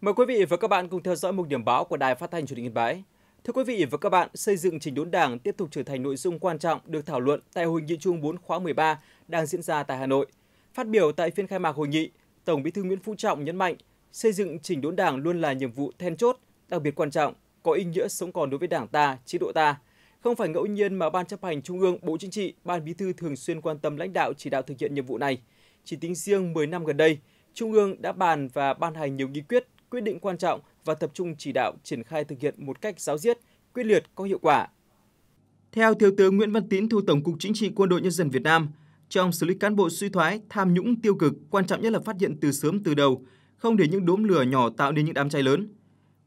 Mời quý vị và các bạn cùng theo dõi mục điểm báo của Đài Phát thanh Truyền hình Yên Bái. Thưa quý vị và các bạn, xây dựng chỉnh đốn Đảng tiếp tục trở thành nội dung quan trọng được thảo luận tại hội nghị Trung 4 khóa 13 đang diễn ra tại Hà Nội. Phát biểu tại phiên khai mạc hội nghị, Tổng Bí thư Nguyễn Phú Trọng nhấn mạnh, xây dựng chỉnh đốn Đảng luôn là nhiệm vụ then chốt, đặc biệt quan trọng, có ý nghĩa sống còn đối với Đảng ta, chế độ ta. Không phải ngẫu nhiên mà Ban chấp hành Trung ương, Bộ Chính trị, Ban Bí thư thường xuyên quan tâm lãnh đạo chỉ đạo thực hiện nhiệm vụ này. Chỉ tính riêng 10 năm gần đây, Trung ương đã bàn và ban hành nhiều nghị quyết, quyết định quan trọng và tập trung chỉ đạo triển khai thực hiện một cách giáo diết, quyết liệt có hiệu quả. Theo Thiếu tướng Nguyễn Văn Tín, Thu Tổng cục Chính trị Quân đội Nhân dân Việt Nam, trong xử lý cán bộ suy thoái, tham nhũng tiêu cực, quan trọng nhất là phát hiện từ sớm từ đầu, không để những đốm lửa nhỏ tạo nên những đám cháy lớn.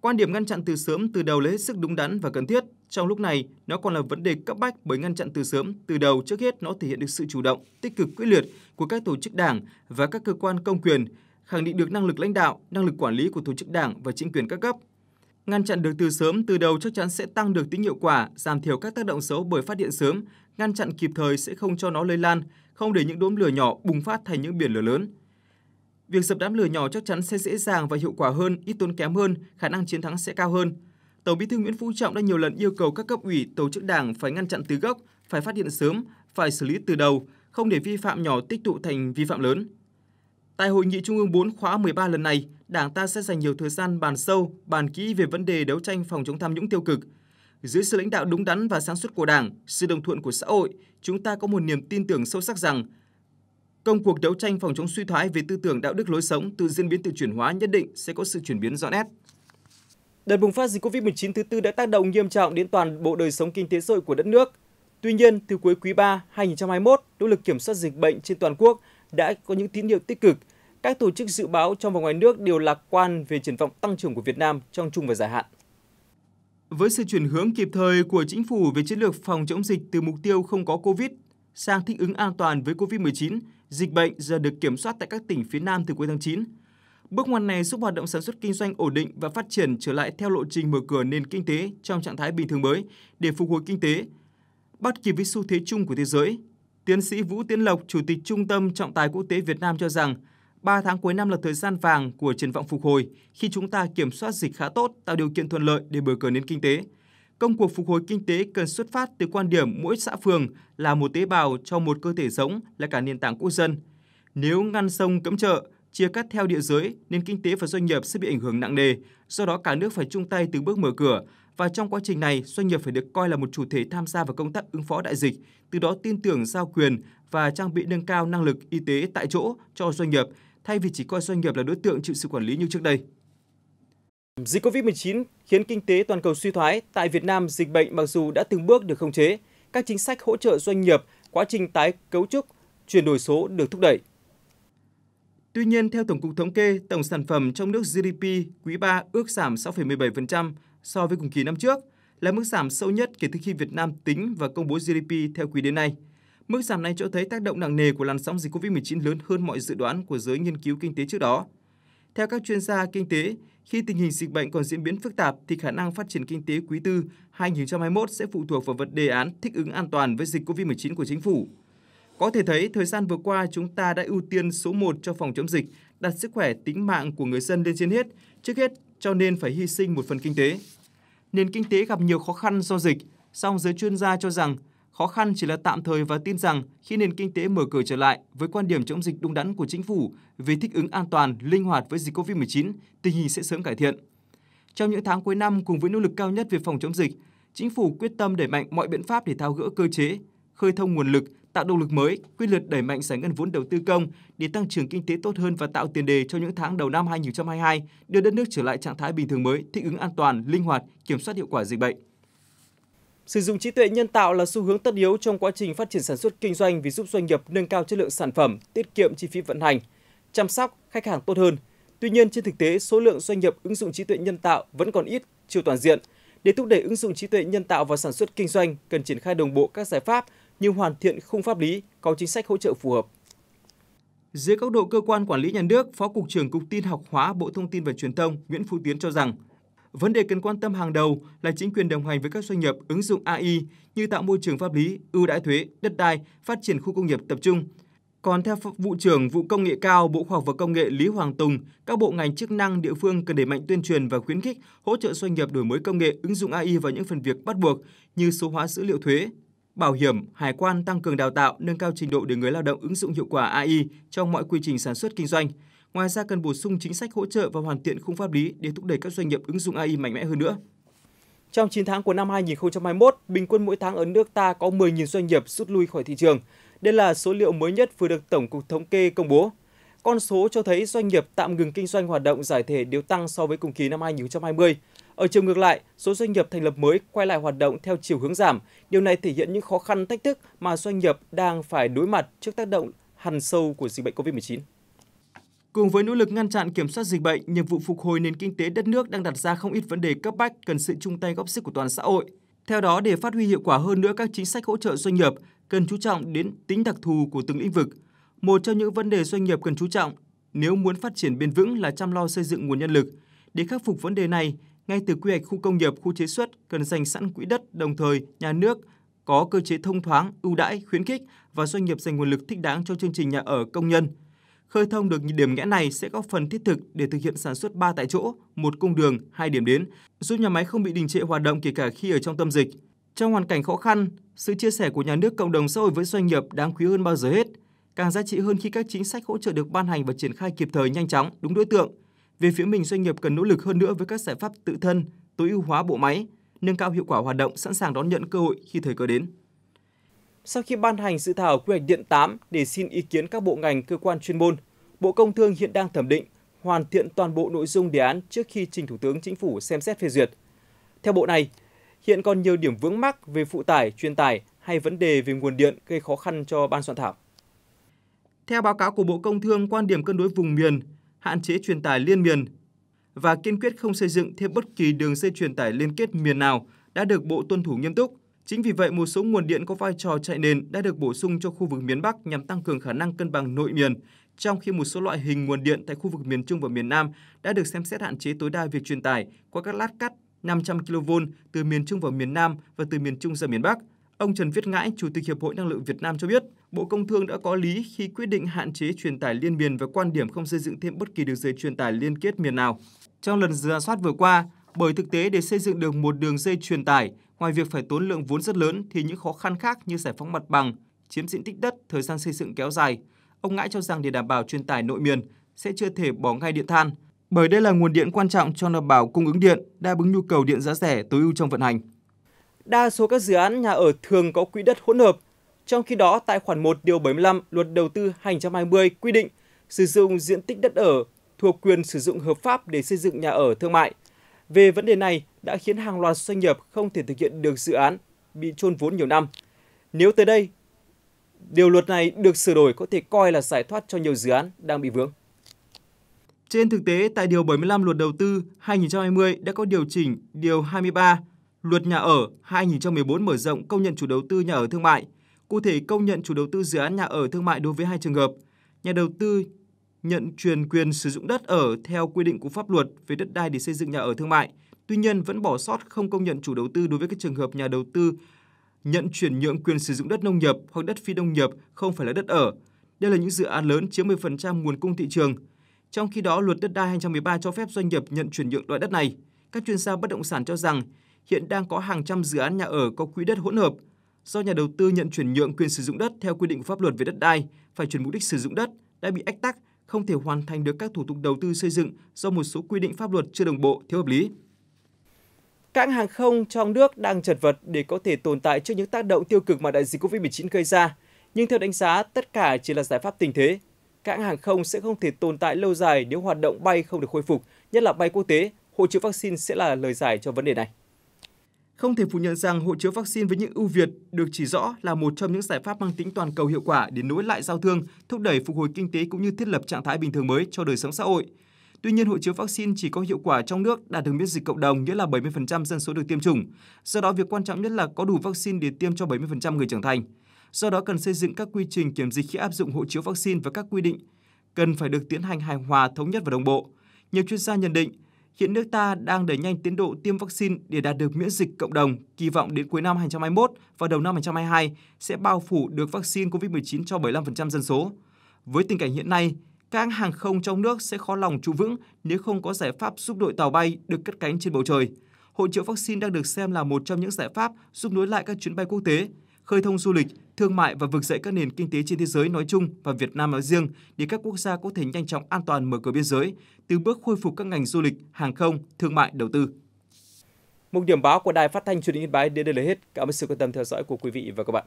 Quan điểm ngăn chặn từ sớm từ đầu là hết sức đúng đắn và cần thiết. Trong lúc này, nó còn là vấn đề cấp bách bởi ngăn chặn từ sớm từ đầu trước hết nó thể hiện được sự chủ động, tích cực quyết liệt của các tổ chức đảng và các cơ quan công quyền khẳng định được năng lực lãnh đạo, năng lực quản lý của tổ chức đảng và chính quyền các cấp. Ngăn chặn được từ sớm từ đầu chắc chắn sẽ tăng được tính hiệu quả, giảm thiểu các tác động xấu bởi phát hiện sớm, ngăn chặn kịp thời sẽ không cho nó lây lan, không để những đốm lửa nhỏ bùng phát thành những biển lửa lớn. Việc dập đám lửa nhỏ chắc chắn sẽ dễ dàng và hiệu quả hơn, ít tốn kém hơn, khả năng chiến thắng sẽ cao hơn. Tổng Bí thư Nguyễn Phú Trọng đã nhiều lần yêu cầu các cấp ủy, tổ chức đảng phải ngăn chặn từ gốc, phải phát hiện sớm, phải xử lý từ đầu, không để vi phạm nhỏ tích tụ thành vi phạm lớn. Tại hội nghị Trung ương 4 khóa 13 lần này, Đảng ta sẽ dành nhiều thời gian bàn sâu, bàn kỹ về vấn đề đấu tranh phòng chống tham nhũng tiêu cực. Dưới sự lãnh đạo đúng đắn và sáng suốt của Đảng, sự đồng thuận của xã hội, chúng ta có một niềm tin tưởng sâu sắc rằng công cuộc đấu tranh phòng chống suy thoái về tư tưởng đạo đức lối sống từ diễn biến tự chuyển hóa nhất định sẽ có sự chuyển biến rõ nét. Đợt bùng phát dịch Covid-19 thứ tư đã tác động nghiêm trọng đến toàn bộ đời sống kinh tế xã hội của đất nước. Tuy nhiên, từ cuối quý 3 2021, nỗ lực kiểm soát dịch bệnh trên toàn quốc đã có những tín hiệu tích cực – các tổ chức dự báo trong và ngoài nước đều lạc quan về triển vọng tăng trưởng của Việt Nam trong trung và dài hạn. Với sự chuyển hướng kịp thời của chính phủ về chiến lược phòng chống dịch từ mục tiêu không có Covid sang thích ứng an toàn với Covid-19, dịch bệnh giờ được kiểm soát tại các tỉnh phía Nam từ cuối tháng 9. Bước ngoặt này giúp hoạt động sản xuất kinh doanh ổn định và phát triển trở lại theo lộ trình mở cửa nền kinh tế trong trạng thái bình thường mới để phục hồi kinh tế, bắt kịp với xu thế chung của thế giới. Tiến sĩ Vũ Tiến Lộc, Chủ tịch Trung tâm Trọng tài Quốc tế Việt Nam cho rằng – 3 tháng cuối năm là thời gian vàng của triển vọng phục hồi khi chúng ta kiểm soát dịch khá tốt, tạo điều kiện thuận lợi để bờ cờ nền kinh tế. Công cuộc phục hồi kinh tế cần xuất phát từ quan điểm mỗi xã phường là một tế bào cho một cơ thể sống là cả nền tảng quốc dân. Nếu ngăn sông cấm chợ, chia cắt theo địa giới, nền kinh tế và doanh nghiệp sẽ bị ảnh hưởng nặng nề. Do đó cả nước phải chung tay từng bước mở cửa và trong quá trình này, doanh nghiệp phải được coi là một chủ thể tham gia vào công tác ứng phó đại dịch, từ đó tin tưởng giao quyền và trang bị nâng cao năng lực y tế tại chỗ cho doanh nghiệp thay vì chỉ coi doanh nghiệp là đối tượng chịu sự quản lý như trước đây. Dịch COVID-19 khiến kinh tế toàn cầu suy thoái, tại Việt Nam dịch bệnh mặc dù đã từng bước được khống chế, các chính sách hỗ trợ doanh nghiệp, quá trình tái cấu trúc, chuyển đổi số được thúc đẩy. Tuy nhiên, theo Tổng cục Thống kê, tổng sản phẩm trong nước GDP quý 3 ước giảm 6,17% so với cùng kỳ năm trước, là mức giảm sâu nhất kể từ khi Việt Nam tính và công bố GDP theo quý đến nay – Mức giảm này cho thấy tác động nặng nề của làn sóng dịch COVID-19 lớn hơn mọi dự đoán của giới nghiên cứu kinh tế trước đó. Theo các chuyên gia kinh tế, khi tình hình dịch bệnh còn diễn biến phức tạp thì khả năng phát triển kinh tế quý tư 2021 sẽ phụ thuộc vào vật đề án thích ứng an toàn với dịch COVID-19 của chính phủ. Có thể thấy, thời gian vừa qua chúng ta đã ưu tiên số 1 cho phòng chống dịch, đặt sức khỏe tính mạng của người dân lên trên hết, trước hết cho nên phải hy sinh một phần kinh tế. Nền kinh tế gặp nhiều khó khăn do dịch, song giới chuyên gia cho rằng Khó khăn chỉ là tạm thời và tin rằng khi nền kinh tế mở cửa trở lại với quan điểm chống dịch đúng đắn của chính phủ về thích ứng an toàn, linh hoạt với dịch COVID-19, tình hình sẽ sớm cải thiện. Trong những tháng cuối năm cùng với nỗ lực cao nhất về phòng chống dịch, chính phủ quyết tâm đẩy mạnh mọi biện pháp để thao gỡ cơ chế, khơi thông nguồn lực, tạo động lực mới, quyết liệt đẩy mạnh giải ngân vốn đầu tư công để tăng trưởng kinh tế tốt hơn và tạo tiền đề cho những tháng đầu năm 2022 đưa đất nước trở lại trạng thái bình thường mới, thích ứng an toàn, linh hoạt, kiểm soát hiệu quả dịch bệnh. Sử dụng trí tuệ nhân tạo là xu hướng tất yếu trong quá trình phát triển sản xuất kinh doanh vì giúp doanh nghiệp nâng cao chất lượng sản phẩm, tiết kiệm chi phí vận hành, chăm sóc khách hàng tốt hơn. Tuy nhiên, trên thực tế, số lượng doanh nghiệp ứng dụng trí tuệ nhân tạo vẫn còn ít, chưa toàn diện. Để thúc đẩy ứng dụng trí tuệ nhân tạo vào sản xuất kinh doanh, cần triển khai đồng bộ các giải pháp như hoàn thiện khung pháp lý, có chính sách hỗ trợ phù hợp. Dưới góc độ cơ quan quản lý nhà nước, Phó Cục trưởng Cục Tin học hóa Bộ Thông tin và Truyền thông Nguyễn Phú Tiến cho rằng, Vấn đề cần quan tâm hàng đầu là chính quyền đồng hành với các doanh nghiệp ứng dụng AI như tạo môi trường pháp lý, ưu đãi thuế, đất đai, phát triển khu công nghiệp tập trung. Còn theo vụ trưởng vụ công nghệ cao Bộ Khoa học và Công nghệ Lý Hoàng Tùng, các bộ ngành chức năng địa phương cần đẩy mạnh tuyên truyền và khuyến khích hỗ trợ doanh nghiệp đổi mới công nghệ ứng dụng AI vào những phần việc bắt buộc như số hóa dữ liệu thuế, bảo hiểm, hải quan tăng cường đào tạo, nâng cao trình độ để người lao động ứng dụng hiệu quả AI trong mọi quy trình sản xuất kinh doanh. Ngoài ra cần bổ sung chính sách hỗ trợ và hoàn thiện khung pháp lý để thúc đẩy các doanh nghiệp ứng dụng AI mạnh mẽ hơn nữa. Trong 9 tháng của năm 2021, bình quân mỗi tháng ở nước ta có 10.000 doanh nghiệp rút lui khỏi thị trường. Đây là số liệu mới nhất vừa được Tổng cục Thống kê công bố. Con số cho thấy doanh nghiệp tạm ngừng kinh doanh hoạt động giải thể đều tăng so với cùng kỳ năm 2020. Ở chiều ngược lại, số doanh nghiệp thành lập mới quay lại hoạt động theo chiều hướng giảm. Điều này thể hiện những khó khăn thách thức mà doanh nghiệp đang phải đối mặt trước tác động hằn sâu của dịch bệnh COVID-19. Cùng với nỗ lực ngăn chặn kiểm soát dịch bệnh, nhiệm vụ phục hồi nền kinh tế đất nước đang đặt ra không ít vấn đề cấp bách cần sự chung tay góp sức của toàn xã hội. Theo đó, để phát huy hiệu quả hơn nữa các chính sách hỗ trợ doanh nghiệp, cần chú trọng đến tính đặc thù của từng lĩnh vực. Một trong những vấn đề doanh nghiệp cần chú trọng nếu muốn phát triển bền vững là chăm lo xây dựng nguồn nhân lực. Để khắc phục vấn đề này, ngay từ quy hoạch khu công nghiệp, khu chế xuất cần dành sẵn quỹ đất, đồng thời nhà nước có cơ chế thông thoáng, ưu đãi, khuyến khích và doanh nghiệp dành nguồn lực thích đáng cho chương trình nhà ở công nhân – Khơi thông được điểm nghẽn này sẽ góp phần thiết thực để thực hiện sản xuất 3 tại chỗ, một cung đường, hai điểm đến, giúp nhà máy không bị đình trệ hoạt động kể cả khi ở trong tâm dịch. Trong hoàn cảnh khó khăn, sự chia sẻ của nhà nước cộng đồng xã hội với doanh nghiệp đáng quý hơn bao giờ hết, càng giá trị hơn khi các chính sách hỗ trợ được ban hành và triển khai kịp thời nhanh chóng, đúng đối tượng. Về phía mình doanh nghiệp cần nỗ lực hơn nữa với các giải pháp tự thân, tối ưu hóa bộ máy, nâng cao hiệu quả hoạt động, sẵn sàng đón nhận cơ hội khi thời cơ đến. Sau khi ban hành dự thảo quy hoạch điện 8 để xin ý kiến các bộ ngành cơ quan chuyên môn, Bộ Công Thương hiện đang thẩm định, hoàn thiện toàn bộ nội dung đề án trước khi trình Thủ tướng Chính phủ xem xét phê duyệt. Theo bộ này, hiện còn nhiều điểm vướng mắc về phụ tải, truyền tải hay vấn đề về nguồn điện gây khó khăn cho ban soạn thảo. Theo báo cáo của Bộ Công Thương, quan điểm cân đối vùng miền, hạn chế truyền tải liên miền và kiên quyết không xây dựng thêm bất kỳ đường dây truyền tải liên kết miền nào đã được Bộ tuân thủ nghiêm túc Chính vì vậy, một số nguồn điện có vai trò chạy nền đã được bổ sung cho khu vực miền Bắc nhằm tăng cường khả năng cân bằng nội miền, trong khi một số loại hình nguồn điện tại khu vực miền Trung và miền Nam đã được xem xét hạn chế tối đa việc truyền tải qua các lát cắt 500 kV từ miền Trung vào miền Nam và từ miền Trung ra miền Bắc. Ông Trần Viết Ngãi, Chủ tịch Hiệp hội Năng lượng Việt Nam cho biết, Bộ Công Thương đã có lý khi quyết định hạn chế truyền tải liên miền và quan điểm không xây dựng thêm bất kỳ đường dây truyền tải liên kết miền nào. Trong lần ra soát vừa qua, bởi thực tế để xây dựng được một đường dây truyền tải, ngoài việc phải tốn lượng vốn rất lớn thì những khó khăn khác như giải phóng mặt bằng, chiếm diện tích đất, thời gian xây dựng kéo dài. Ông Ngãi cho rằng để đảm bảo truyền tải nội miền sẽ chưa thể bỏ ngay điện than, bởi đây là nguồn điện quan trọng cho đảm bảo cung ứng điện, đáp ứng nhu cầu điện giá rẻ tối ưu trong vận hành. Đa số các dự án nhà ở thường có quỹ đất hỗn hợp, trong khi đó tại khoản 1 điều 75 Luật Đầu tư 2020 quy định sử dụng diện tích đất ở thuộc quyền sử dụng hợp pháp để xây dựng nhà ở thương mại về vấn đề này đã khiến hàng loạt doanh nghiệp không thể thực hiện được dự án bị chôn vốn nhiều năm. Nếu tới đây, điều luật này được sửa đổi có thể coi là giải thoát cho nhiều dự án đang bị vướng. Trên thực tế, tại Điều 75 Luật Đầu tư 2020 đã có điều chỉnh Điều 23 Luật Nhà ở 2014 mở rộng công nhận chủ đầu tư nhà ở thương mại. Cụ thể, công nhận chủ đầu tư dự án nhà ở thương mại đối với hai trường hợp. Nhà đầu tư nhận truyền quyền sử dụng đất ở theo quy định của pháp luật về đất đai để xây dựng nhà ở thương mại. Tuy nhiên, vẫn bỏ sót không công nhận chủ đầu tư đối với các trường hợp nhà đầu tư nhận chuyển nhượng quyền sử dụng đất nông nghiệp hoặc đất phi nông nghiệp không phải là đất ở. Đây là những dự án lớn chiếm 10% nguồn cung thị trường. Trong khi đó, luật đất đai 2013 cho phép doanh nghiệp nhận chuyển nhượng loại đất này. Các chuyên gia bất động sản cho rằng hiện đang có hàng trăm dự án nhà ở có quỹ đất hỗn hợp do nhà đầu tư nhận chuyển nhượng quyền sử dụng đất theo quy định của pháp luật về đất đai phải chuyển mục đích sử dụng đất đã bị ách tắc không thể hoàn thành được các thủ tục đầu tư xây dựng do một số quy định pháp luật chưa đồng bộ, thiếu hợp lý. Các hàng không trong nước đang chật vật để có thể tồn tại trước những tác động tiêu cực mà đại dịch COVID-19 gây ra. Nhưng theo đánh giá, tất cả chỉ là giải pháp tình thế. Các hàng không sẽ không thể tồn tại lâu dài nếu hoạt động bay không được khôi phục, nhất là bay quốc tế. Hộ chiếu vaccine sẽ là lời giải cho vấn đề này. Không thể phủ nhận rằng hộ chiếu vaccine với những ưu việt được chỉ rõ là một trong những giải pháp mang tính toàn cầu hiệu quả để nối lại giao thương, thúc đẩy phục hồi kinh tế cũng như thiết lập trạng thái bình thường mới cho đời sống xã hội. Tuy nhiên, hộ chiếu vaccine chỉ có hiệu quả trong nước đạt được miễn dịch cộng đồng, nghĩa là 70% dân số được tiêm chủng. Do đó, việc quan trọng nhất là có đủ vaccine để tiêm cho 70% người trưởng thành. Do đó, cần xây dựng các quy trình kiểm dịch khi áp dụng hộ chiếu vaccine và các quy định cần phải được tiến hành hài hòa, thống nhất và đồng bộ. Nhiều chuyên gia nhận định, hiện nước ta đang đẩy nhanh tiến độ tiêm vaccine để đạt được miễn dịch cộng đồng, kỳ vọng đến cuối năm 2021 và đầu năm 2022 sẽ bao phủ được vaccine COVID-19 cho 75% dân số. Với tình cảnh hiện nay, các hãng hàng không trong nước sẽ khó lòng trụ vững nếu không có giải pháp giúp đội tàu bay được cất cánh trên bầu trời. Hộ chiếu vaccine đang được xem là một trong những giải pháp giúp nối lại các chuyến bay quốc tế – khơi thông du lịch, thương mại và vực dậy các nền kinh tế trên thế giới nói chung và Việt Nam nói riêng để các quốc gia có thể nhanh chóng an toàn mở cửa biên giới, từng bước khôi phục các ngành du lịch, hàng không, thương mại, đầu tư. Mục điểm báo của Đài Phát thanh Truyền hình Yên Bái đến đây là hết. Cảm ơn sự quan tâm theo dõi của quý vị và các bạn.